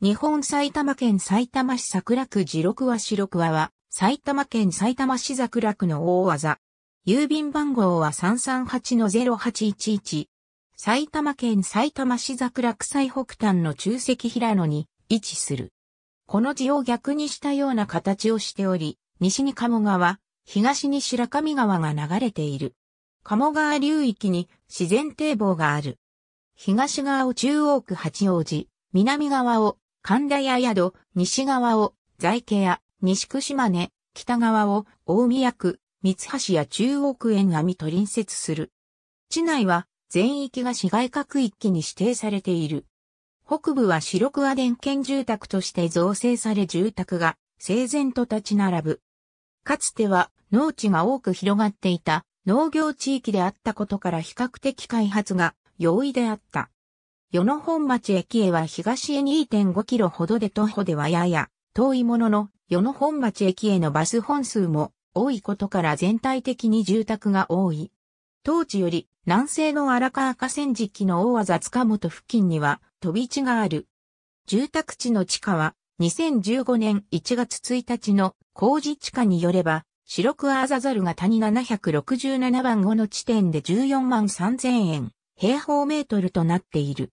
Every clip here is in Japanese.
日本埼玉県埼玉市桜区地六和六和は、埼玉県埼玉市桜区の大技。郵便番号は338-0811。埼玉県埼玉市桜区最北端の中石平野に位置する。この字を逆にしたような形をしており、西に鴨川、東に白神川が流れている。鴨川流域に自然堤防がある。東側を中央区八王子、南側を神田や宿、西側を在家や西区島根、北側を大宮区、三橋や中央区沿網と隣接する。地内は全域が市街各域に指定されている。北部は白桑電圏住宅として造成され住宅が整然と立ち並ぶ。かつては農地が多く広がっていた農業地域であったことから比較的開発が容易であった。与野本町駅へは東へ2.5キロほどで徒歩ではやや遠いものの、与野本町駅へのバス本数も多いことから全体的に住宅が多い。当地より南西の荒川河川敷の大技塚本付近には飛び地がある。住宅地の地下は2015年1月1日の工事地下によれば、白くアザザルが谷767番後の地点で14万3000円平方メートルとなっている。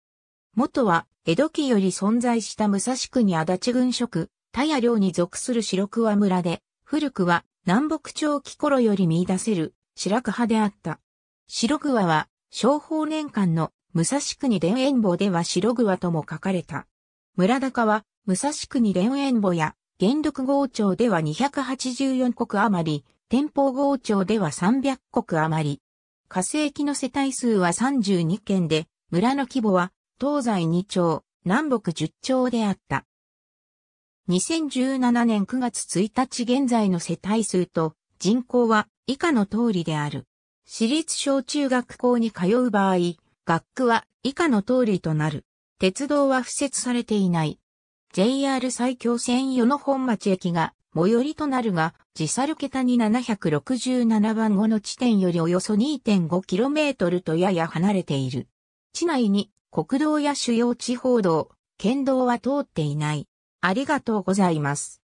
元は、江戸期より存在した武蔵国足立郡職、田谷領に属する白桑村で、古くは南北朝期頃より見出せる白桑であった。白桑は、商法年間の武蔵国伝田園坊では白桑とも書かれた。村高は、武蔵国伝田園坊や、元禄号町では284国余り、天保号町では300国余り。火星期の世帯数は32件で、村の規模は東西2町、南北10町であった。2017年9月1日現在の世帯数と人口は以下の通りである。私立小中学校に通う場合、学区は以下の通りとなる。鉄道は敷設されていない。JR 最強線与野本町駅が最寄りとなるが、時差る桁に767番後の地点よりおよそ 2.5km とやや離れている。地内に国道や主要地方道、県道は通っていない。ありがとうございます。